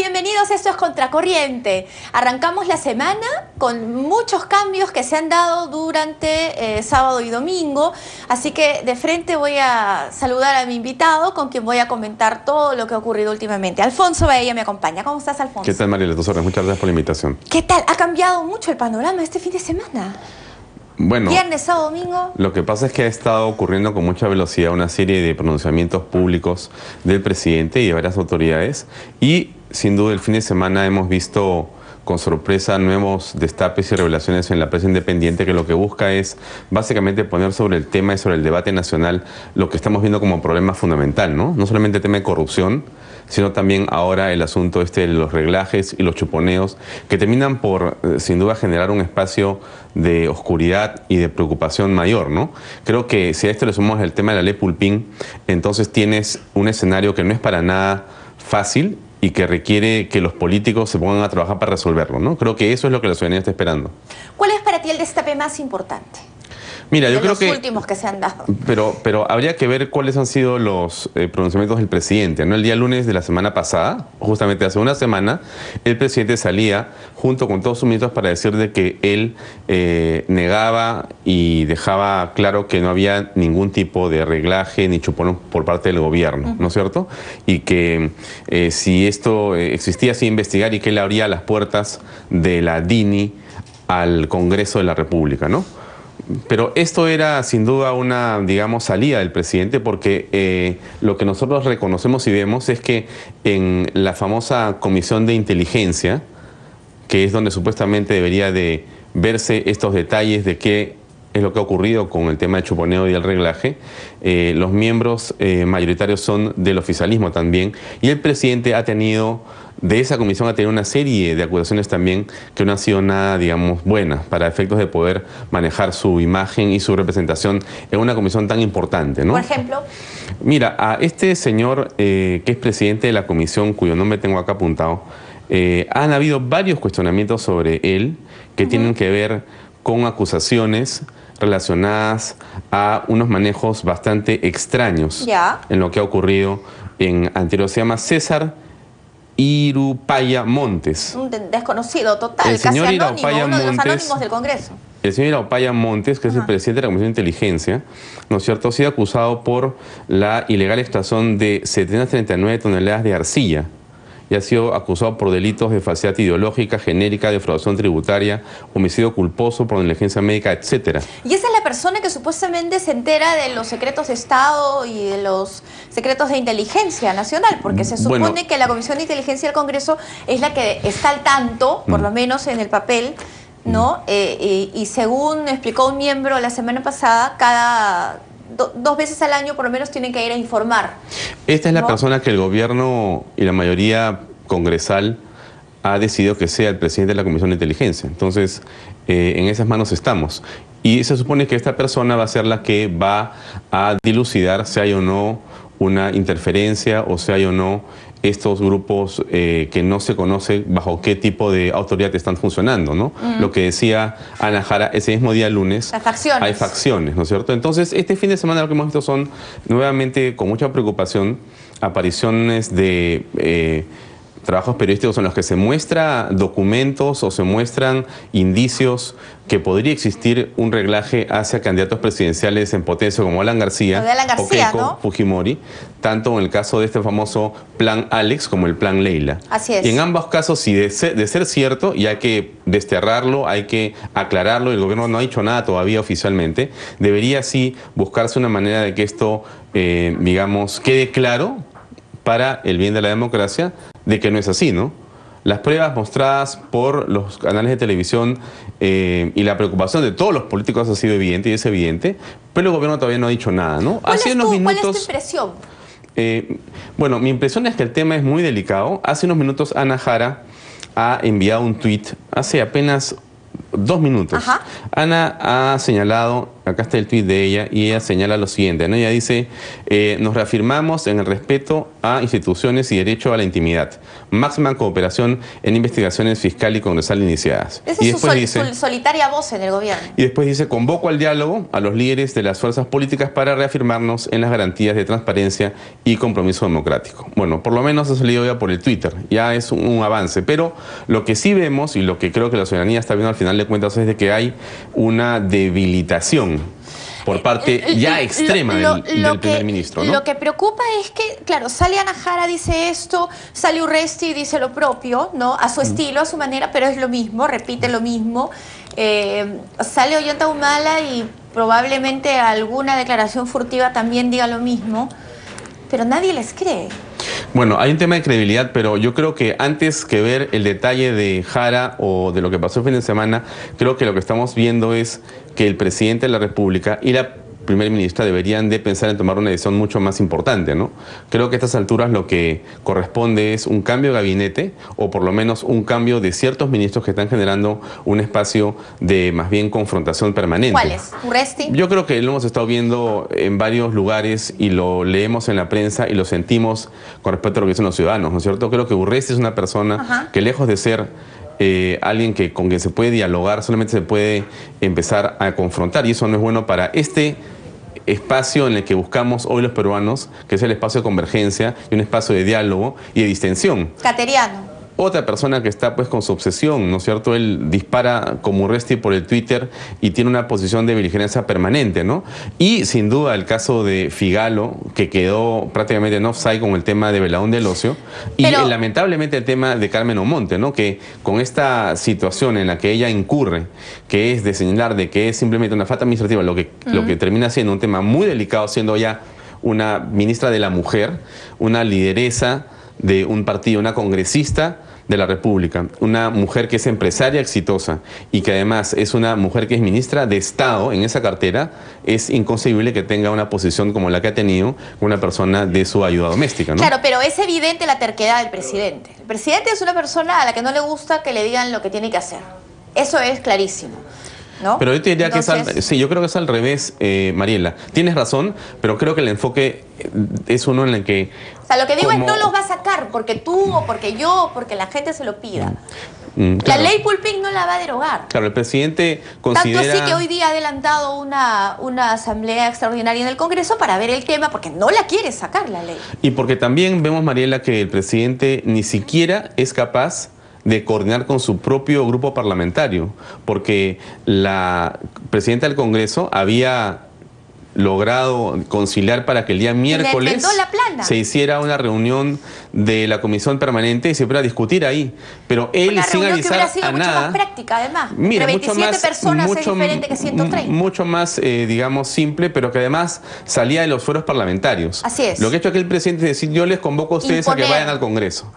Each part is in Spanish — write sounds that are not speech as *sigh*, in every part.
bienvenidos, esto es Contracorriente. Arrancamos la semana con muchos cambios que se han dado durante eh, sábado y domingo, así que de frente voy a saludar a mi invitado con quien voy a comentar todo lo que ha ocurrido últimamente. Alfonso Bahía me acompaña. ¿Cómo estás, Alfonso? ¿Qué tal, Mariela? Dos Muchas gracias por la invitación. ¿Qué tal? ¿Ha cambiado mucho el panorama este fin de semana? Bueno, viernes, sábado, domingo. Lo que pasa es que ha estado ocurriendo con mucha velocidad una serie de pronunciamientos públicos del presidente y de varias autoridades y sin duda el fin de semana hemos visto con sorpresa nuevos destapes y revelaciones en la prensa independiente que lo que busca es básicamente poner sobre el tema y sobre el debate nacional lo que estamos viendo como problema fundamental, ¿no? No solamente el tema de corrupción, sino también ahora el asunto este de los reglajes y los chuponeos que terminan por eh, sin duda generar un espacio de oscuridad y de preocupación mayor, ¿no? Creo que si a esto le sumamos el tema de la ley Pulpín, entonces tienes un escenario que no es para nada fácil y que requiere que los políticos se pongan a trabajar para resolverlo. ¿no? Creo que eso es lo que la ciudadanía está esperando. ¿Cuál es para ti el destape más importante? Mira, yo creo que. últimos que se han dado. Pero, pero habría que ver cuáles han sido los eh, pronunciamientos del presidente. ¿no? El día lunes de la semana pasada, justamente hace una semana, el presidente salía junto con todos sus ministros para decir de que él eh, negaba y dejaba claro que no había ningún tipo de reglaje ni chupón por parte del gobierno, ¿no es cierto? Y que eh, si esto existía, sí investigar y que él abría las puertas de la DINI al Congreso de la República, ¿no? pero esto era sin duda una, digamos, salida del presidente porque eh, lo que nosotros reconocemos y vemos es que en la famosa comisión de inteligencia, que es donde supuestamente debería de verse estos detalles de qué es lo que ha ocurrido con el tema de chuponeo y el reglaje. Eh, los miembros eh, mayoritarios son del oficialismo también. Y el presidente ha tenido, de esa comisión ha tenido una serie de acusaciones también que no han sido nada, digamos, buenas para efectos de poder manejar su imagen y su representación en una comisión tan importante. ¿no? Por ejemplo. Mira, a este señor eh, que es presidente de la comisión, cuyo nombre tengo acá apuntado, han habido varios cuestionamientos sobre él que tienen que ver con acusaciones relacionadas a unos manejos bastante extraños en lo que ha ocurrido en anterior. Se llama César Irupaya Montes. Un desconocido total, el señor casi uno Montes, de los anónimos del Congreso. El señor Irupaya Montes, que es el presidente de la Comisión de Inteligencia, ¿no es cierto?, ha sido acusado por la ilegal extracción de 739 toneladas de arcilla y ha sido acusado por delitos de falsedad ideológica, genérica, defraudación tributaria, homicidio culposo por negligencia médica, etcétera. Y esa es la persona que supuestamente se entera de los secretos de Estado y de los secretos de inteligencia nacional, porque se supone que la Comisión de Inteligencia del Congreso es la que está al tanto, por mm. lo menos en el papel, ¿no? Mm. Eh, y, según explicó un miembro la semana pasada, cada, dos veces al año por lo menos tienen que ir a informar. Esta es la persona que el gobierno y la mayoría congresal ha decidido que sea el presidente de la Comisión de Inteligencia. Entonces, eh, en esas manos estamos. Y se supone que esta persona va a ser la que va a dilucidar si hay o no una interferencia o sea hay o no estos grupos eh, que no se conoce bajo qué tipo de autoridad están funcionando, ¿no? Lo que decía Ana Jara ese mismo día lunes. Hay facciones. Hay facciones, ¿no es cierto? Entonces, este fin de semana lo que hemos visto son, nuevamente, con mucha preocupación, apariciones de... Eh, trabajos periodísticos en los que se muestra documentos o se muestran indicios que podría existir un reglaje hacia candidatos presidenciales en potencia como Alan García, o Fujimori, tanto en el caso de este famoso plan Alex como el plan Leila. Así es. Y en ambos casos, si de ser, cierto, y hay que desterrarlo, hay que aclararlo, el gobierno no ha dicho nada todavía oficialmente, debería sí buscarse una manera de que esto, eh, digamos, quede claro para el bien de la democracia de que no es así, ¿no? Las pruebas mostradas por los canales de televisión eh, y la preocupación de todos los políticos ha sido evidente y es evidente, pero el gobierno todavía no ha dicho nada, ¿no? ¿Cuál, es, unos tu, impresión? Eh, bueno, mi impresión es que el tema es muy delicado. Hace unos minutos Ana Jara ha enviado un tuit hace apenas dos minutos. Ana ha señalado, acá está el tuit de ella, y ella señala lo siguiente, ¿no? Ella dice, eh, nos reafirmamos en el respeto a instituciones y derecho a la intimidad. Máxima cooperación en investigaciones fiscal y congresal iniciadas. Esa y es después su, dice, solitaria voz en el gobierno. Y después dice, convoco al diálogo a los líderes de las fuerzas políticas para reafirmarnos en las garantías de transparencia y compromiso democrático. Bueno, por lo menos ha salido ya por el Twitter, ya es un, avance, pero lo que sí vemos y lo que creo que la ciudadanía está viendo al final de cuentas es de que hay una debilitación por eh, parte eh, ya extrema del, primer ministro. Lo que preocupa es que, claro, sale Ana dice esto, sale Urresti, dice lo propio, ¿no? A su mm. estilo, a su manera, pero es lo mismo, repite lo mismo. Eh, sale Ollanta Humala y probablemente alguna declaración furtiva también diga lo mismo, pero nadie les cree. Bueno, hay un tema de credibilidad, pero yo creo que antes que ver el detalle de Jara o de lo que pasó el fin de semana, creo que lo que estamos viendo es que el presidente de la República y la primer ministro deberían de pensar en tomar una decisión mucho más importante, ¿no? Creo que a estas alturas lo que corresponde es un cambio de gabinete o por lo menos un cambio de ciertos ministros que están generando un espacio de más bien confrontación permanente. ¿Cuáles? Yo creo que lo hemos estado viendo en varios lugares y lo leemos en la prensa y lo sentimos con respecto a lo que dicen los ciudadanos, ¿no es cierto? Creo que Uresti es una persona que lejos de ser eh, alguien con quien se puede dialogar, solamente se puede empezar a confrontar y eso no es bueno para este espacio en el que buscamos hoy los peruanos, que es el espacio de convergencia y un espacio de diálogo y de distensión. Cateriano. Otra persona que está pues con su obsesión, ¿no es cierto? Él dispara como un Resti por el Twitter y tiene una posición de vigilancia permanente, ¿no? Y sin duda el caso de Figalo, que quedó prácticamente en offside con el tema de veladón del Ocio, y eh, lamentablemente el tema de Carmen Omonte, ¿no? Que con esta situación en la que ella incurre, que es de señalar de que es simplemente una falta administrativa, lo que, lo que termina siendo un tema muy delicado, siendo ya una ministra de la mujer, una lideresa de un partido, una congresista, de la República, una mujer que es empresaria exitosa y que además es una mujer que es ministra de Estado en esa cartera, es inconcebible que tenga una posición como la que ha tenido una persona de su ayuda doméstica. ¿no? Claro, pero es evidente la terquedad del presidente. El presidente es una persona a la que no le gusta que le digan lo que tiene que hacer. Eso es clarísimo. Pero yo te diría que es al, yo creo que es al revés, eh, Mariela. Tienes razón, pero creo que el enfoque eh, es uno en el que sea, lo que digo es no los va a sacar porque tú o porque yo o porque la gente se lo pida. Mm, mm, la ley pulping no la va a derogar. Claro, el presidente considera... Tanto así que hoy día ha adelantado una, una asamblea extraordinaria en el Congreso para ver el tema porque no la quiere sacar la ley. Y porque también vemos, Mariela, que el presidente ni siquiera es capaz de coordinar con su propio grupo parlamentario, porque la presidenta del Congreso había logrado conciliar para que el día miércoles se hiciera una reunión de la comisión permanente y se fuera discutir ahí. Pero él sin avisar a nada. práctica, Mira, 27 mucho más, personas es diferente que 130. Mucho más, eh, digamos, simple, pero que además salía de los foros parlamentarios. Así Lo que ha hecho aquí el presidente es decir, yo les convoco a ustedes a que vayan al Congreso.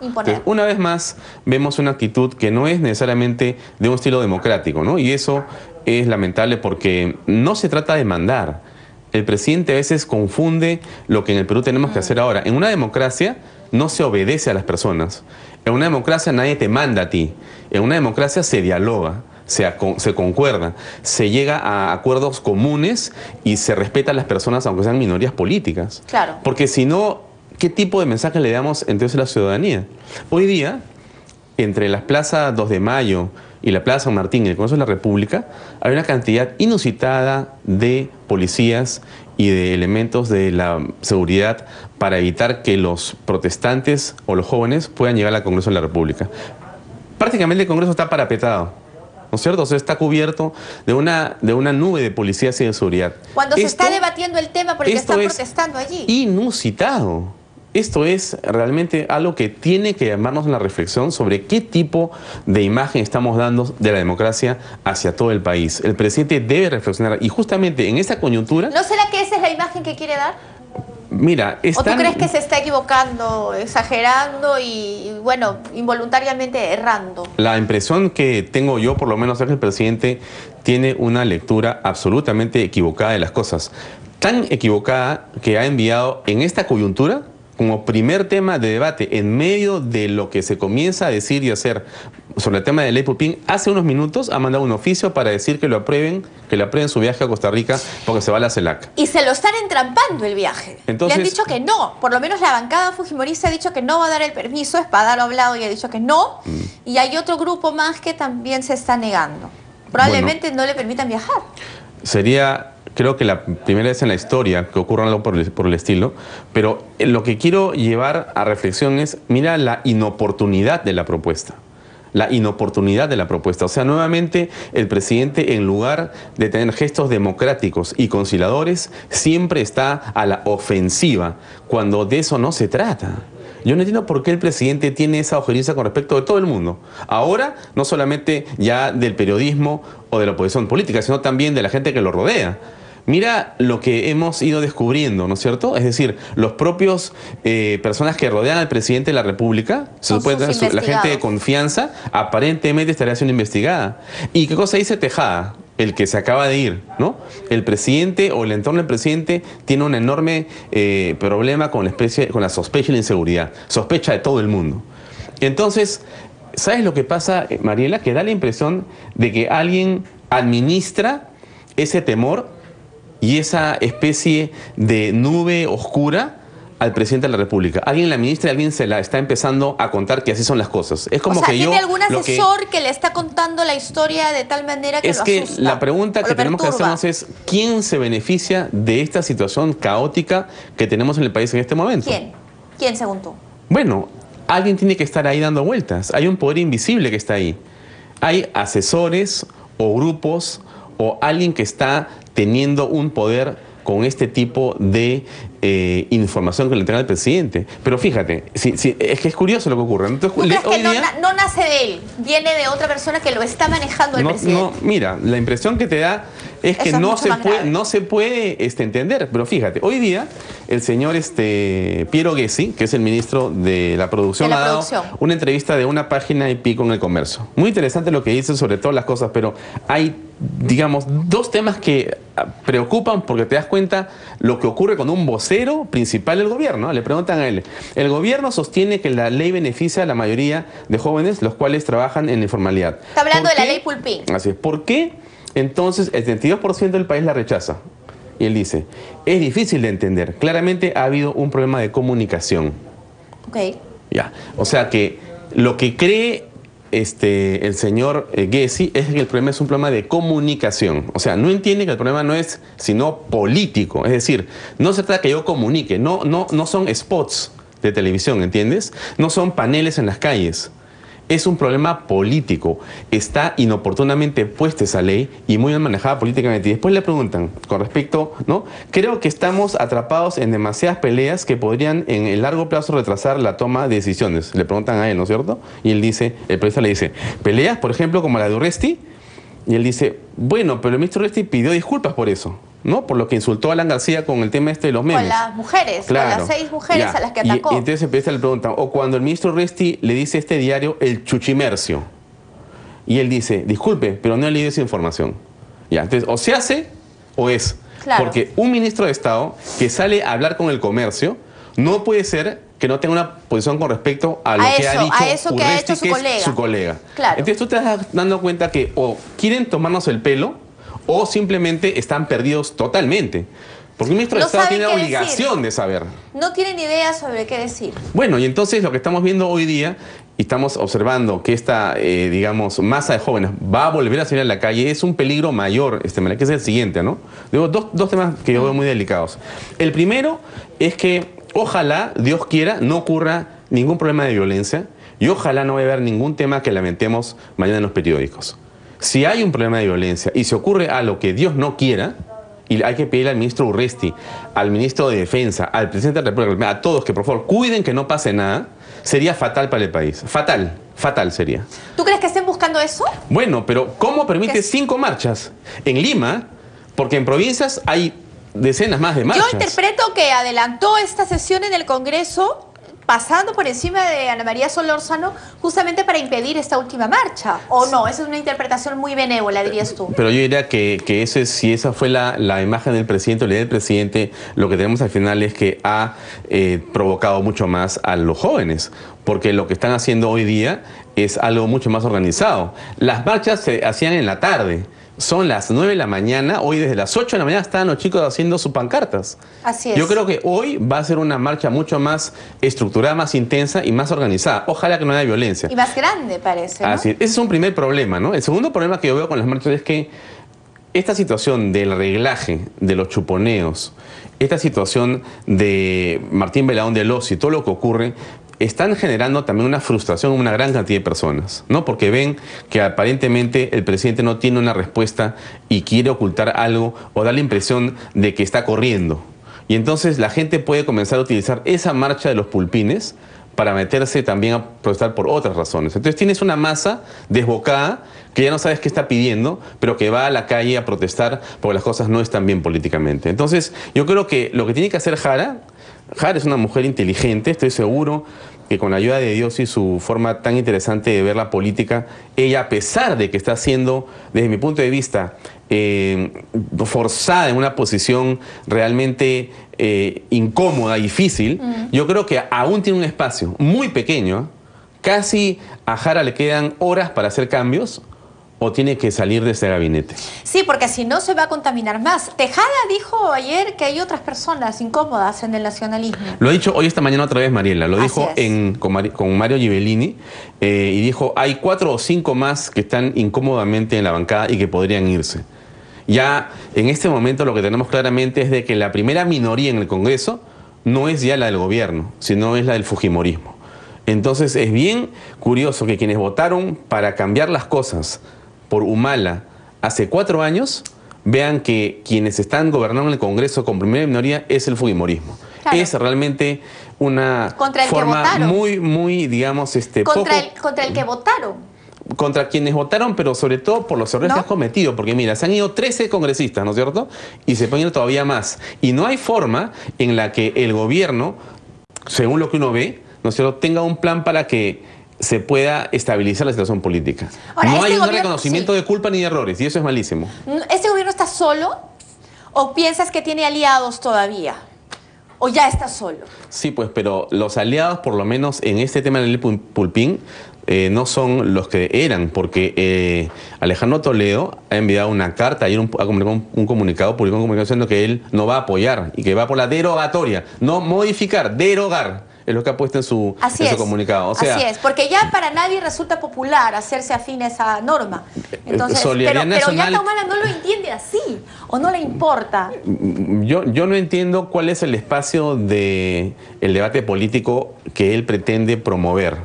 una vez más, vemos una actitud que no es necesariamente de un estilo democrático, ¿no? Y eso es lamentable porque no se trata de mandar el presidente a veces confunde lo que en el Perú tenemos que mm. hacer ahora. En una democracia no se obedece a las personas. En una democracia nadie te manda a ti. En una democracia se dialoga. Se, concuerda, se llega a acuerdos comunes y se respeta a las personas, aunque sean minorías políticas. Claro. Porque si no, ¿qué tipo de mensaje le damos entonces a la ciudadanía? Hoy día, entre las plazas 2 de mayo, y la Plaza San Martín y el Congreso de la República, hay una cantidad inusitada de policías y de elementos de la seguridad para evitar que los protestantes o los jóvenes puedan llegar al Congreso de la República. Prácticamente el Congreso está parapetado. ¿no es cierto? O sea, está cubierto de una, de una nube de policías y de seguridad. Cuando se está debatiendo el tema porque están protestando allí. Inusitado. Esto es realmente algo que tiene que llamarnos la reflexión sobre qué tipo de imagen estamos dando de la democracia hacia todo el país. El presidente debe reflexionar y justamente en esta coyuntura... ¿No será que esa es la imagen que quiere dar? Mira, están... ¿O tú crees que se está equivocando, exagerando y, bueno, involuntariamente errando? La impresión que tengo yo, por lo menos, es que el presidente tiene una lectura absolutamente equivocada de las cosas. Tan equivocada que ha enviado en esta coyuntura como primer tema de debate en medio de lo que se comienza a decir y hacer sobre el tema de ley Pupín, hace unos minutos ha mandado un oficio para decir que lo aprueben, que le aprueben su viaje a Costa Rica porque se va a la CELAC. Y se lo están entrampando el viaje. Entonces, le han dicho que no, por lo menos la bancada fujimorista ha dicho que no va a dar el permiso, Espadaro ha hablado y ha dicho que no, mm. y hay otro grupo más que también se está negando. Probablemente no le permitan viajar. Sería Creo que la primera vez en la historia que ocurre algo por el, por el estilo, pero eh, lo que quiero llevar a reflexión es, mira la inoportunidad de la propuesta la inoportunidad de la propuesta. O sea, nuevamente el presidente, en lugar de tener gestos democráticos y conciliadores, siempre está a la ofensiva, cuando de eso no se trata. Yo no entiendo por qué el presidente tiene esa ojeriza con respecto de todo el mundo. Ahora, no solamente ya del periodismo o de la oposición política, sino también de la gente que lo rodea. Mira lo que hemos ido descubriendo, ¿no es cierto? Es decir, los propios eh, personas que rodean al presidente de la República, la gente de confianza, aparentemente estaría siendo investigada. ¿Y qué cosa dice Tejada? el que se acaba de ir, ¿no? El presidente o el entorno del presidente tiene un enorme eh, problema con la, especie, con la sospecha y la inseguridad. Sospecha de todo el mundo. Entonces, ¿sabes lo que pasa, eh, Mariela? Que da la impresión de que alguien administra ese temor y esa especie de nube oscura al presidente de la República. Alguien la ministra, alguien se la está empezando a contar que así son las cosas. Es como o sea, que ¿tiene algún asesor que, le está contando la historia de tal manera que es que la pregunta que tenemos que hacernos es quién se beneficia de esta situación caótica que tenemos en el país en este momento. ¿Quién? ¿Quién según tú? Bueno, alguien tiene que estar ahí dando vueltas. Hay un poder invisible que está ahí. Hay asesores o grupos o alguien que está teniendo un poder con este tipo de eh, información que le trae al presidente. Pero fíjate, es que es curioso lo que ocurre. Entonces, que no, nace de él? Viene de otra persona que lo está manejando el presidente. No, mira, la impresión que te da es que no, se puede, no se puede este, entender. Pero fíjate, hoy día el señor este, Piero Gessi, que es el ministro de la Producción, ha dado una entrevista de una página y pico en el comercio. Muy interesante lo que dice sobre todas las cosas, pero hay, digamos, dos temas que ah, preocupan porque te das cuenta lo que ocurre con un vocero principal del gobierno. Le preguntan a él, el gobierno sostiene que la ley beneficia a la mayoría de jóvenes los cuales trabajan en informalidad. Está hablando de la ley Pulpín. Así es. ¿Por qué entonces, el 72% del país la rechaza. Y él dice, es difícil de entender. Claramente ha habido un problema de comunicación. Ok. Ya. O sea que lo que cree este, el señor eh, Gessi es que el problema es un problema de comunicación. O sea, no entiende que el problema no es sino político. Es decir, no se trata que yo comunique, no, no, no son spots de televisión, ¿entiendes? No son paneles en las calles es un problema político. Está inoportunamente puesta esa ley y muy mal manejada políticamente. Y después le preguntan con respecto, ¿no? Creo que estamos atrapados en demasiadas peleas que podrían en el largo plazo retrasar la toma de decisiones. Le preguntan a él, ¿no es cierto? Y él dice, el presidente le dice, peleas, por ejemplo, como la de Urresti. Y él dice, bueno, pero el ministro Urresti pidió disculpas por eso. ¿no? Por lo que insultó a Alan García con el tema este de los medios Con las mujeres, claro. las seis mujeres a las que atacó. Y, entonces empieza la pregunta, o cuando el ministro Resti le dice este diario el chuchimercio, y él dice, disculpe, pero no he leído esa información. Ya, entonces, o se hace o es. Claro. Porque un ministro de Estado que sale a hablar con el comercio no puede ser que no tenga una posición con respecto a lo que ha dicho a eso que ha hecho su colega. Su colega. Claro. Entonces tú te estás dando cuenta que o quieren tomarnos el pelo o simplemente están perdidos totalmente. Porque un ministro de Estado tiene la obligación de saber. No tienen idea sobre qué decir. Bueno, y entonces lo que estamos viendo hoy día y estamos observando que esta, eh, digamos, masa de jóvenes va a volver a salir a la calle, es un peligro mayor, este, que es el siguiente, ¿no? Digo, dos, dos temas que yo veo muy delicados. El primero es que ojalá, Dios quiera, no ocurra ningún problema de violencia y ojalá no vaya a haber ningún tema que lamentemos mañana en los periódicos. Si hay un problema de violencia y se ocurre algo que Dios no quiera, y hay que pedirle al ministro Urresti, al ministro de Defensa, al presidente de la República, a todos que por favor cuiden que no pase nada, sería fatal para el país. Fatal, fatal sería. ¿Tú crees que estén buscando eso? Bueno, pero ¿cómo permite cinco marchas? En Lima, porque en provincias hay decenas más de marchas. Yo interpreto que adelantó esta sesión en el Congreso pasando por encima de Ana María Solórzano justamente para impedir esta última marcha. ¿O no? Esa es una interpretación muy benévola, dirías tú. Pero yo diría que, que ese, si esa fue la, imagen del presidente o la idea del presidente, lo que tenemos al final es que ha eh, provocado mucho más a los jóvenes. Porque lo que están haciendo hoy día es algo mucho más organizado. Las marchas se hacían en la tarde. Son las 9 de la mañana, hoy desde las 8 de la mañana están los chicos haciendo sus pancartas. Así es. Yo creo que hoy va a ser una marcha mucho más estructurada, más intensa y más organizada. Ojalá que no haya violencia. Y más grande parece. Así es. Ese es un primer problema, ¿no? El segundo problema que yo veo con las marchas es que esta situación del reglaje, de los chuponeos, esta situación de Martín Belaón de y todo lo que ocurre, están generando también una frustración en una gran cantidad de personas, ¿no? Porque ven que aparentemente el presidente no tiene una respuesta y quiere ocultar algo o da la impresión de que está corriendo. Y entonces la gente puede comenzar a utilizar esa marcha de los pulpines para meterse también a protestar por otras razones. Entonces tienes una masa desbocada que ya no sabes qué está pidiendo, pero que va a la calle a protestar porque las cosas no están bien políticamente. Entonces yo creo que lo que tiene que hacer Jara, Jara es una mujer inteligente, estoy seguro, que con la ayuda de Dios y su forma tan interesante de ver la política, ella a pesar de que está siendo, desde mi punto de vista, eh, forzada en una posición realmente incómoda eh, incómoda, difícil, mm. yo creo que aún tiene un espacio muy pequeño. Casi a Jara le quedan horas para hacer cambios tiene que salir de ese gabinete? Sí, porque si no se va a contaminar más. Tejada dijo ayer que hay otras personas incómodas en el nacionalismo. Lo ha dicho hoy esta mañana otra vez Mariela, lo dijo con, Mario Givellini eh, y dijo, hay cuatro o cinco más que están incómodamente en la bancada y que podrían irse. Ya en este momento lo que tenemos claramente es de que la primera minoría en el Congreso no es ya la del gobierno, sino es la del Fujimorismo. Entonces es bien curioso que quienes votaron para cambiar las cosas, por Humala hace cuatro años, vean que quienes están gobernando en el Congreso con primera minoría es el Fujimorismo. Es realmente una forma muy, muy, digamos, este, contra el, contra el que votaron contra quienes votaron, pero sobre todo por los errores cometidos que cometido, porque mira, se han ido 13 congresistas, ¿no es cierto? Y se pueden ir todavía más. Y no hay forma en la que el gobierno, según lo que uno ve, ¿no es cierto?, tenga un plan para que se pueda estabilizar la situación política. no este hay un reconocimiento de culpa ni errores, y eso es malísimo. Mm, ¿Este gobierno está solo o piensas que tiene aliados todavía? ¿O ya está solo? Sí, pues, pero los aliados, por lo menos en este tema del pulpín, eh, no son los que eran, porque eh, Alejandro Toledo ha enviado una carta, ayer un, ha comunicado un, comunicado, publicó un comunicado diciendo que él no va a apoyar y que va por la derogatoria, no modificar, derogar es lo que ha puesto en su, comunicado. O sea, Así es, porque ya para nadie resulta popular hacerse afín a esa norma. Entonces, pero, ya Taumala no lo entiende así, o no le importa. Mm, yo, yo no entiendo cuál es el espacio del el debate político que él pretende promover.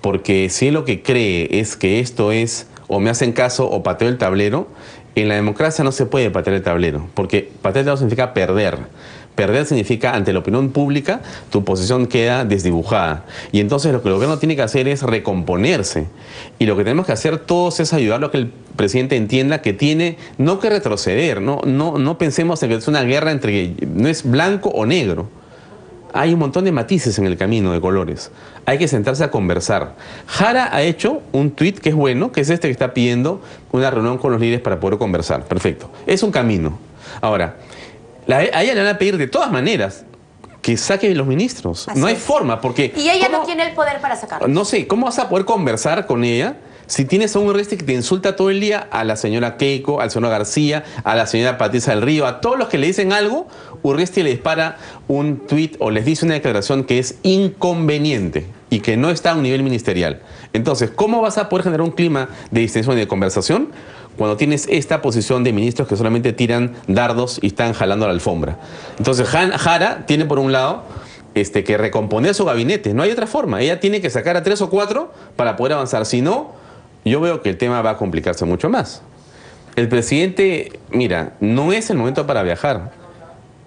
Porque si lo que cree es que esto es o me hacen caso o pateo el tablero, en la democracia no se puede patear el tablero, porque patear el tablero significa perder. Perder significa ante la opinión pública tu posición queda desdibujada. Y entonces lo que el gobierno tiene que hacer es recomponerse. Y lo que tenemos que hacer todos es ayudarlo a que el presidente entienda que tiene no que retroceder, no, no, no pensemos en que es una guerra entre, no es blanco o negro. Hay un montón de matices en el camino de colores. Hay que sentarse a conversar. Jara ha hecho un tweet que es bueno, que es este que está pidiendo una reunión con los líderes para poder conversar. Perfecto. Es un camino. Ahora, a ella le van a pedir de todas maneras que saque los ministros. no hay forma, porque... Y ella no tiene el poder para sacarlos. No sé, ¿cómo vas a poder conversar con ella? Si tienes a un reste que te insulta todo el día a la señora Keiko, al señor García, a la señora Patricia del Río, a todos los que le dicen algo, Urresti le dispara un tuit o les dice una declaración que es inconveniente y que no está a un nivel ministerial. Entonces, ¿cómo vas a poder generar un clima de distensión y de conversación cuando tienes esta posición de ministros que solamente tiran dardos y están jalando la alfombra. Entonces, Jara tiene por un lado este, que recomponer su gabinete. No hay otra forma. Ella tiene que sacar a tres o cuatro para poder avanzar. Si no, yo veo que el tema va a complicarse mucho más. El presidente, mira, no es el momento para viajar.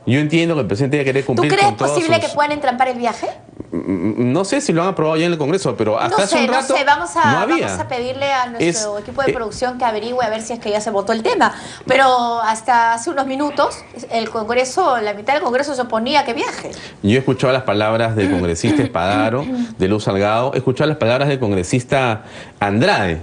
Yo entiendo que el presidente ya quiere cumplir ¿Tú crees posible que puedan entrampar el viaje? Mm, no sé si lo han aprobado ya en el Congreso, pero hasta hace un rato no sé. vamos a, Vamos a pedirle a nuestro equipo de eh, producción que averigüe a ver si es que ya se votó el tema. Pero hasta hace unos minutos el Congreso, la mitad del Congreso se oponía a que viaje. Yo he escuchado las palabras del congresista Espadaro, de Luz Salgado, he escuchado las palabras del congresista Andrade,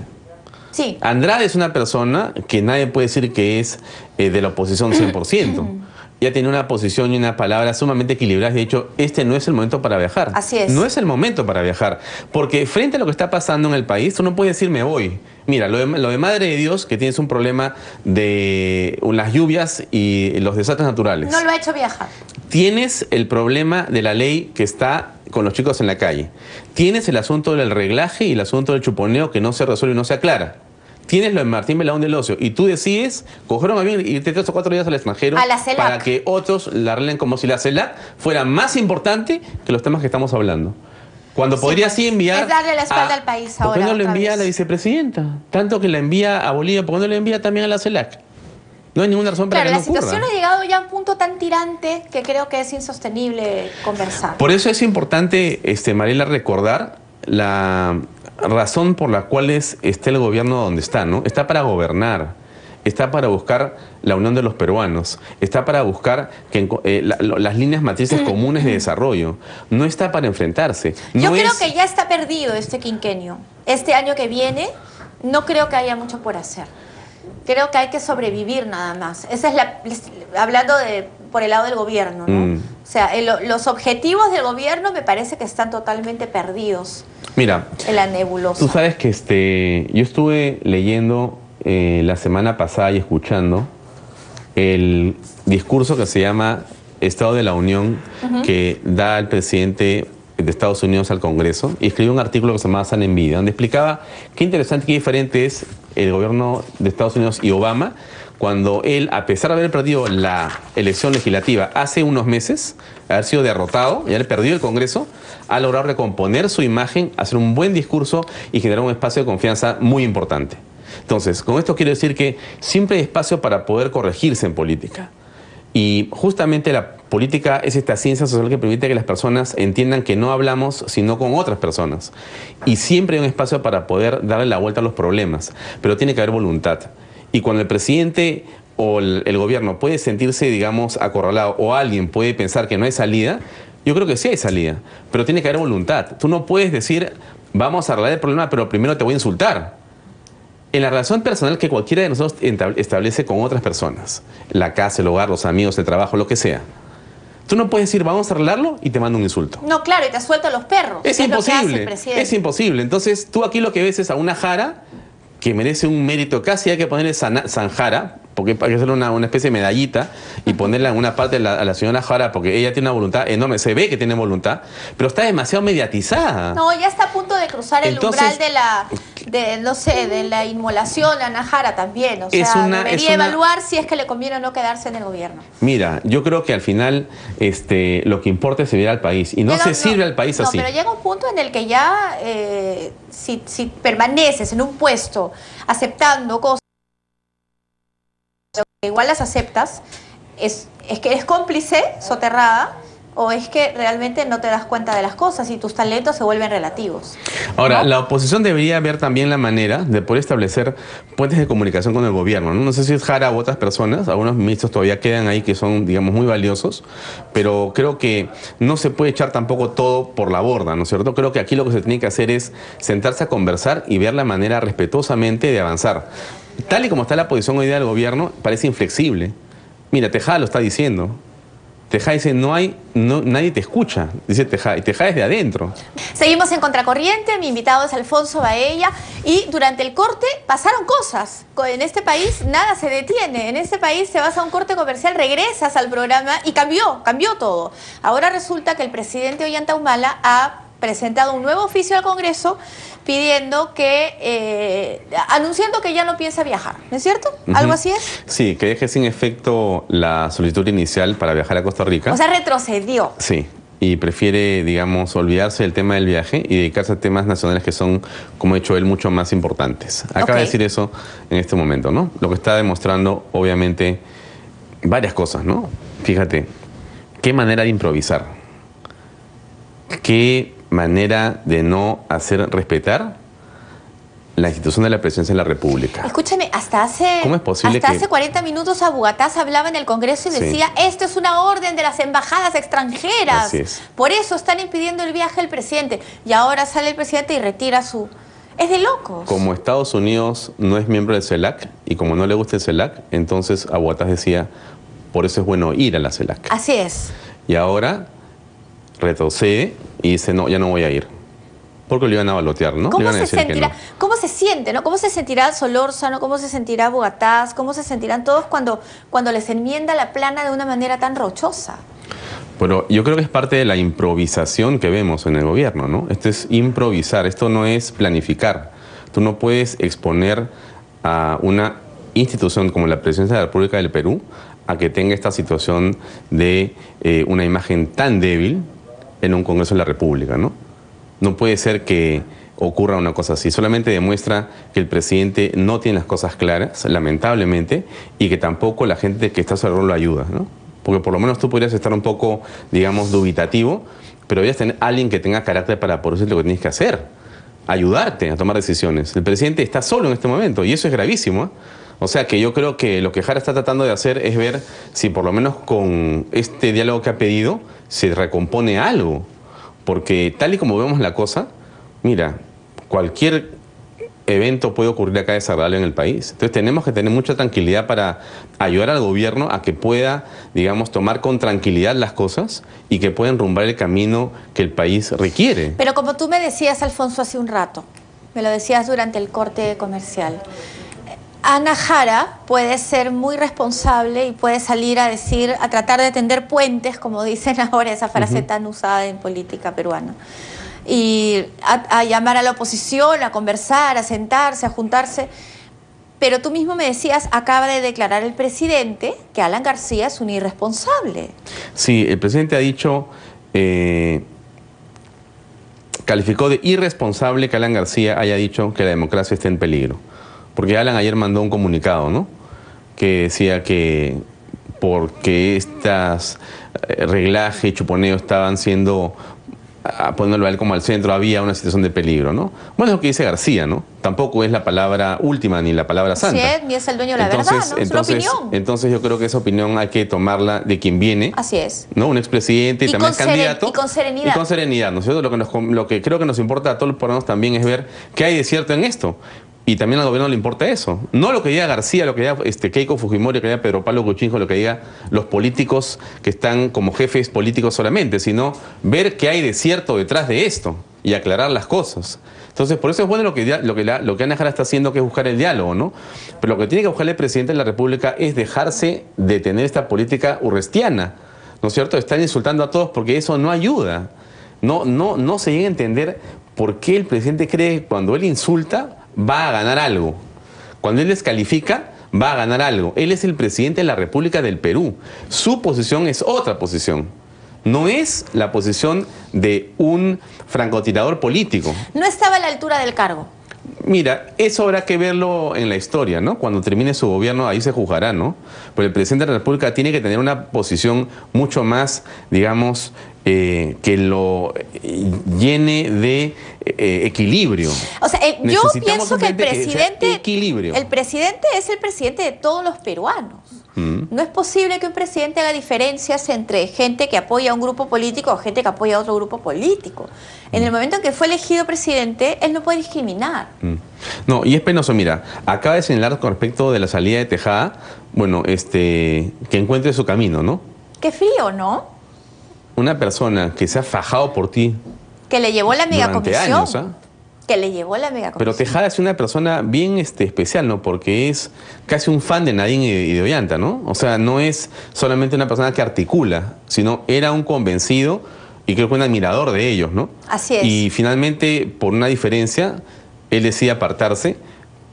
Sí. Andrade es una persona que nadie puede decir que es eh, de la oposición 100% ya tiene una posición y una palabra sumamente equilibradas. De hecho, este no es el momento para viajar. Así es. No es el momento para viajar. Porque frente a lo que está pasando en el país, tú no puedes decir me voy. Mira, lo de, lo de Madre de Dios, que tienes un problema de las lluvias y los desastres naturales. No lo ha hecho viajar. Tienes el problema de la ley que está con los chicos en la calle. Tienes el asunto del reglaje y el asunto del chuponeo que no se resuelve y no se aclara tienes lo de Martín Belaún del Ocio y tú decides coger a avión y irte tres o cuatro días al extranjero para que otros la arreglen como si la CELAC fuera más importante que los temas que estamos hablando. Cuando podría así enviar. Es darle la espalda al país ahora. ¿Por qué no lo envía a la vicepresidenta? Tanto que la envía a Bolivia, ¿por qué no le envía también a la CELAC? No hay ninguna razón para que no ocurra. la situación ha llegado ya a un punto tan tirante que creo que es insostenible conversar. Por eso es importante, este, Mariela, recordar la, razón por la cual es, está el gobierno donde está, ¿no? Está para gobernar, está para buscar la unión de los peruanos, está para buscar que, eh, las líneas matrices comunes de desarrollo, no está para enfrentarse. Yo creo que ya está perdido este quinquenio. Este año que viene no creo que haya mucho por hacer. Creo que hay que sobrevivir nada más. Esa es la hablando de por el lado del gobierno, ¿no? Mm. O sea, los objetivos del gobierno me parece que están totalmente perdidos. Mira, en la nebulosa. Tú sabes que este, yo estuve leyendo eh, la semana pasada y escuchando el discurso que se llama Estado de la Unión que da el presidente de Estados Unidos al Congreso y escribió un artículo que se llama San Envidia... donde explicaba qué interesante, y qué diferente es el gobierno de Estados Unidos y Obama cuando él, a pesar de haber perdido la elección legislativa hace unos meses, haber sido derrotado y haber perdido el Congreso, ha logrado recomponer su imagen, hacer un buen discurso y generar un espacio de confianza muy importante. Entonces, con esto quiero decir que siempre hay espacio para poder corregirse en política. Y justamente la política es esta ciencia social que permite que las personas entiendan que no hablamos sino con otras personas. Y siempre hay un espacio para poder darle la vuelta a los problemas, pero tiene que haber voluntad. Y cuando el presidente o el, gobierno puede sentirse, digamos, acorralado o alguien puede pensar que no hay salida, yo creo que sí hay salida, pero tiene que haber voluntad. Tú no puedes decir, vamos a arreglar el problema, pero primero te voy a insultar. En la relación personal que cualquiera de nosotros establece con otras personas, la casa, el hogar, los amigos, el trabajo, lo que sea, Tú no puedes decir, vamos a arreglarlo y te mando un insulto. No, claro, y te a los perros. Es, imposible. es imposible. Entonces, tú aquí lo que ves es a una jara que merece un mérito casi, hay que ponerle Sanjara, porque hay que hacerle una, especie de medallita y ponerla en una parte a la, señora Jara, porque ella tiene una voluntad enorme, se ve que tiene voluntad, pero está demasiado mediatizada. No, ya está a punto de cruzar el umbral de la, de, no sé, de la inmolación, a Najara también, o sea, debería evaluar si es que le conviene o no quedarse en el gobierno. Mira, yo creo que al final este, lo que importa es servir al país, y no se sirve al país no, pero llega un punto en el que ya, eh, si permaneces en un puesto aceptando cosas, Igual las aceptas, es, que eres cómplice, soterrada, o es que realmente no te das cuenta de las cosas y tus talentos se vuelven relativos. Ahora, la oposición debería ver también la manera de poder establecer puentes de comunicación con el gobierno. No, no sé si es Jara u otras personas, algunos ministros todavía quedan ahí que son, digamos, muy valiosos, pero creo que no se puede echar tampoco todo por la borda, ¿no es cierto? Creo que aquí lo que se tiene que hacer es sentarse a conversar y ver la manera respetuosamente de avanzar tal y como está la posición hoy día del gobierno, parece inflexible. Mira, Tejada lo está diciendo. Tejada dice, no hay, no, nadie te escucha, dice Tejada, y Tejada es de adentro. Seguimos en Contracorriente, mi invitado es Alfonso Baella, y durante el corte pasaron cosas. En este país nada se detiene, en este país se vas a un corte comercial, regresas al programa y cambió, cambió todo. Ahora resulta que el presidente Ollanta Humala ha presentado un nuevo oficio al Congreso pidiendo que, eh, anunciando que ya no piensa viajar, ¿no es cierto? ¿Algo así es? Sí, que deje sin efecto la solicitud inicial para viajar a Costa Rica. O sea, retrocedió. Sí, y prefiere, digamos, olvidarse del tema del viaje y dedicarse a temas nacionales que son, como ha dicho él, mucho más importantes. Acaba de decir eso en este momento, ¿no? Lo que está demostrando, obviamente, varias cosas, ¿no? Fíjate, qué manera de improvisar. Qué manera de no hacer respetar la institución de la presidencia de la República. Escúcheme, hasta hace ¿Cómo es posible hasta hace 40 minutos Abugataz hablaba en el Congreso y decía, "Esto es una orden de las embajadas extranjeras. Por eso están impidiendo el viaje al presidente." Y ahora sale el presidente y retira su es de locos. Como Estados Unidos no es miembro del CELAC y como no le gusta el CELAC, entonces Abugataz decía, "Por eso es bueno ir a la CELAC." Así es. Y ahora retrocede y dice, no, ya no voy a ir. Porque lo iban a balotear, ¿no? ¿Cómo, se, sentirá, ¿cómo se siente, no? ¿Cómo se sentirá Solórzano? ¿Cómo se sentirá Bogatás? ¿Cómo se sentirán todos cuando, cuando les enmienda la plana de una manera tan rochosa? Bueno, yo creo que es parte de la improvisación que vemos en el gobierno, ¿no? Esto es improvisar, esto no es planificar. Tú no puedes exponer a una institución como la Presidencia de la República del Perú a que tenga esta situación de eh, una imagen tan débil en un Congreso de la República, ¿no? No puede ser que ocurra una cosa así. Solamente demuestra que el presidente no tiene las cosas claras, lamentablemente, y que tampoco la gente que está a su alrededor lo ayuda, ¿no? Porque por lo menos tú podrías estar un poco, digamos, dubitativo, pero debías tener alguien que tenga carácter para por eso lo que tienes que hacer, ayudarte a tomar decisiones. El presidente está solo en este momento y eso es gravísimo. ¿eh? O sea que yo creo que lo que Jara está tratando de hacer es ver si por lo menos con este diálogo que ha pedido se recompone algo. Porque tal y como vemos la cosa, mira, cualquier evento puede ocurrir acá desagradable en el país. Entonces tenemos que tener mucha tranquilidad para ayudar al gobierno a que pueda, digamos, tomar con tranquilidad las cosas y que pueda rumbar el camino que el país requiere. Pero como tú me decías, Alfonso, hace un rato, me lo decías durante el corte comercial, Ana Jara puede ser muy responsable y puede salir a decir, a tratar de tender puentes, como dicen *laughs* ahora esa frase tan usada en política peruana, y a, llamar a la oposición, a conversar, a sentarse, a juntarse. Pero tú mismo me decías, acaba de declarar el presidente que Alan García es un irresponsable. Sí, el presidente ha dicho, eh, calificó de irresponsable que Alan García haya dicho que la democracia está en peligro. Porque Alan ayer mandó un comunicado, ¿no? Que decía que porque estas eh, reglajes chuponeos estaban siendo poniéndolo él como al centro, había una situación de peligro, ¿no? Bueno, es lo que dice García, ¿no? Tampoco es la palabra última ni la palabra santa. Sí, ni es el dueño de la verdad, ¿no? Es entonces, opinión. Entonces yo creo que esa opinión hay que tomarla de quien viene. Así es. ¿No? Un expresidente y, también candidato. Y con serenidad. Y con serenidad, ¿no es cierto? Lo que, nos, lo que creo que nos importa a todos los peruanos también es ver qué hay de cierto en esto. Y también al gobierno le importa eso. No lo que diga García, lo que diga este, Keiko Fujimori, lo que diga Pedro Pablo Cuchinjo, lo que diga los políticos que están como jefes políticos solamente, sino ver qué hay de cierto detrás de esto y aclarar las cosas. Entonces, por eso es bueno lo que, lo que, lo que Ana Jara está haciendo, que es buscar el diálogo, ¿no? Pero lo que tiene que buscar el presidente de la República es dejarse de tener esta política urrestiana, ¿no es cierto? Están insultando a todos porque eso no ayuda. No, no, no se llega a entender por qué el presidente cree cuando él insulta va a ganar algo. Cuando él descalifica, va a ganar algo. Él es el presidente de la República del Perú. Su posición es otra posición. No es la posición de un francotirador político. No estaba a la altura del cargo. Mira, eso habrá que verlo en la historia, ¿no? Cuando termine su gobierno, ahí se juzgará, ¿no? Pero el presidente de la República tiene que tener una posición mucho más, digamos, eh, que lo llene de eh, equilibrio. O sea, yo pienso que el presidente, equilibrio. el presidente es el presidente de todos los peruanos. Mm. No es posible que un presidente haga diferencias entre gente que apoya a un grupo político o gente que apoya a otro grupo político. En el mm. momento en que fue elegido presidente, él no puede discriminar. Mm. No, y es penoso, mira, acaba de señalar con respecto de la salida de Tejada, bueno, este, que encuentre su camino, ¿no? Qué frío, ¿no? una persona que se ha fajado por ti. Que le llevó la mega Años, ¿ah? Que le llevó la comisión. Pero Tejada es una persona bien este, especial, ¿no? Porque es casi un fan de Nadine y de Ollanta, ¿no? O sea, no es solamente una persona que articula, sino era un convencido y creo que un admirador de ellos, ¿no? Así es. Y finalmente, por una diferencia, él decide apartarse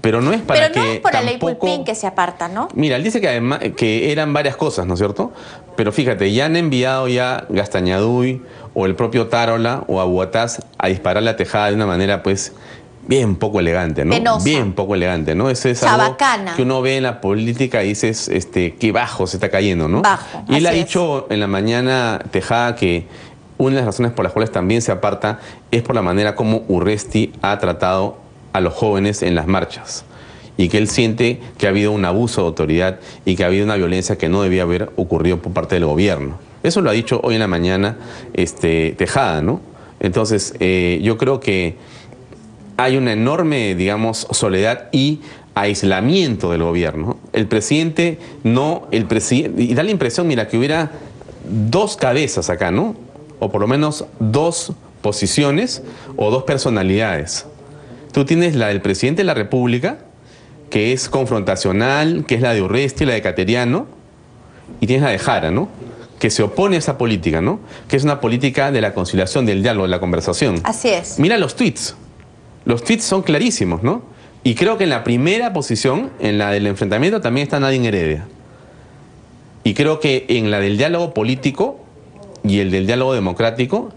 pero no es para que. por tampoco... ley Pulpín que se aparta, ¿no? Mira, él dice que, además, que eran varias cosas, ¿no es cierto? Pero fíjate, ya han enviado ya Gastañaduy o el propio Tarola o Aguataz a disparar la tejada de una manera, pues, bien poco elegante, ¿no? Bien poco elegante, ¿no? es esa algo que uno ve en la política y dices, este, qué bajo se está cayendo, ¿no? Bajo. Y él ha dicho en la mañana Tejada que una de las razones por las cuales también se aparta es por la manera como Urresti ha tratado a los jóvenes en las marchas y que él siente que ha habido un abuso de autoridad y que ha habido una violencia que no debía haber ocurrido por parte del gobierno. Eso lo ha dicho hoy en la mañana este, Tejada, ¿no? Entonces, eh, yo creo que hay una enorme, digamos, soledad y aislamiento del gobierno. El presidente no, el presidente, y da la impresión, mira, que hubiera dos cabezas acá, ¿no? O por lo menos dos posiciones o dos personalidades. Tú tienes la del presidente de la República, que es confrontacional, que es la de Urresti, la de Cateriano, y tienes la de Jara, ¿no? Que se opone a esa política, ¿no? Que es una política de la conciliación, del diálogo, de la conversación. Así es. Mira los tweets. Los tweets son clarísimos, ¿no? Y creo que en la primera posición, en la del enfrentamiento, también está Nadine Heredia. Y creo que en la del diálogo político y el del diálogo democrático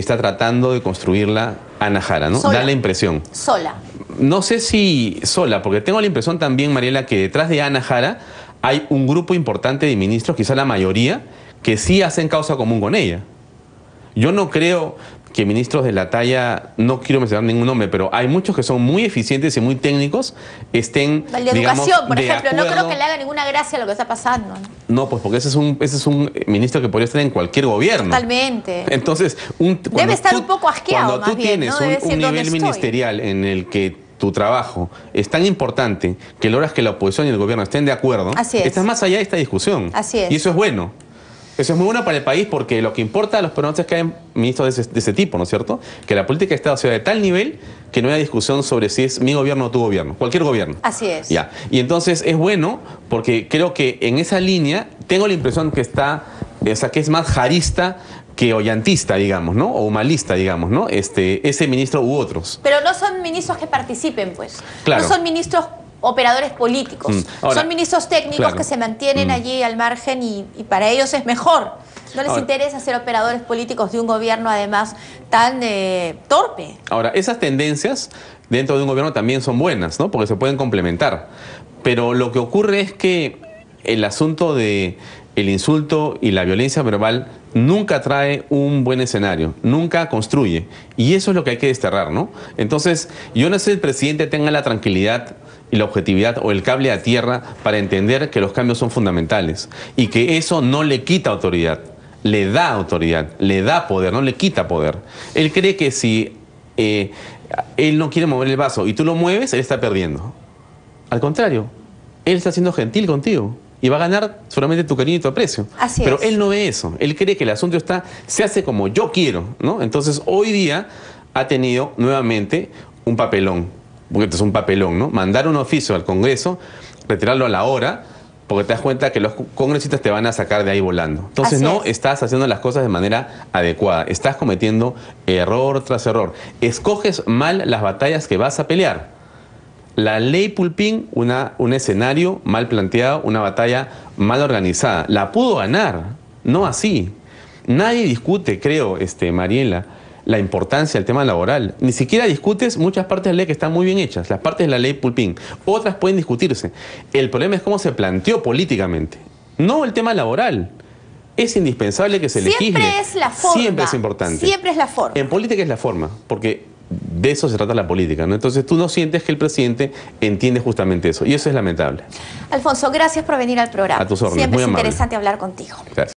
está tratando de construirla Ana Jara, ¿no? Da la impresión. Sola. No sé si sola, porque tengo la impresión también, Mariela, que detrás de Ana Jara hay un grupo importante de ministros, quizá la mayoría, que sí hacen causa común con ella. Yo no creo, que ministros de la talla, no quiero mencionar ningún nombre, pero hay muchos que son muy eficientes y muy técnicos, estén... El de educación, por ejemplo, no creo que le haga ninguna gracia lo que está pasando. No, pues porque ese es un, es un eh, ministro que podría estar en cualquier gobierno. Totalmente. Entonces, un, debe estar un poco asqueado. Cuando tú tienes un, nivel ministerial en el que tu trabajo es tan importante que logras que la oposición y el gobierno estén de acuerdo, estás más allá de esta discusión. Así Y eso es bueno. Eso es muy bueno para el país porque lo que importa a los peruanos es que hay ministros de ese, tipo, ¿no es cierto? Que la política de Estado sea de tal nivel que no haya discusión sobre si es mi gobierno o tu gobierno, cualquier gobierno. Así es. Ya. Y entonces es bueno porque creo que en esa línea tengo la impresión que está, o que es más jarista que ollantista, digamos, ¿no? O malista, digamos, ¿no? Este, ese ministro u otros. Pero no son ministros que participen, pues. Claro. No son ministros operadores políticos. Mm. Son ministros técnicos que se mantienen mm. allí al margen y, para ellos es mejor. No les interesa ser operadores políticos de un gobierno además tan eh, torpe. Ahora, esas tendencias dentro de un gobierno también son buenas, ¿no? Porque se pueden complementar. Pero lo que ocurre es que el asunto de el insulto y la violencia verbal nunca trae un buen escenario, nunca construye. Y eso es lo que hay que desterrar, ¿no? Entonces, yo no sé si el presidente tenga la tranquilidad la objetividad o el cable a tierra para entender que los cambios son fundamentales y que eso no le quita autoridad, le da autoridad, le da poder, no le quita poder. Él cree que si eh, él no quiere mover el vaso y tú lo mueves, él está perdiendo. Al contrario, él está siendo gentil contigo y va a ganar solamente tu cariño y tu aprecio. Pero él no ve eso. Él cree que el asunto está, se hace como yo quiero, ¿no? Entonces hoy día ha tenido nuevamente un papelón porque esto es un papelón, ¿no? Mandar un oficio al Congreso, retirarlo a la hora, porque te das cuenta que los congresistas te van a sacar de ahí volando. Entonces no estás haciendo las cosas de manera adecuada, estás cometiendo error tras error. Escoges mal las batallas que vas a pelear. La ley Pulpín, una, un escenario mal planteado, una batalla mal organizada. La pudo ganar, no así. Nadie discute, creo, este, Mariela, la importancia del tema laboral. Ni siquiera discutes muchas partes de la ley que están muy bien hechas, las partes de la ley Pulpín. Otras pueden discutirse. El problema es cómo se planteó políticamente, no el tema laboral. Es indispensable que se legisle. Siempre es la forma. Siempre es importante. Siempre es la forma. En política es la forma, porque de eso se trata la política, Entonces tú no sientes que el presidente entiende justamente eso, y eso es lamentable. Alfonso, gracias por venir al programa. A tus órdenes, Siempre muy es interesante hablar contigo. Gracias.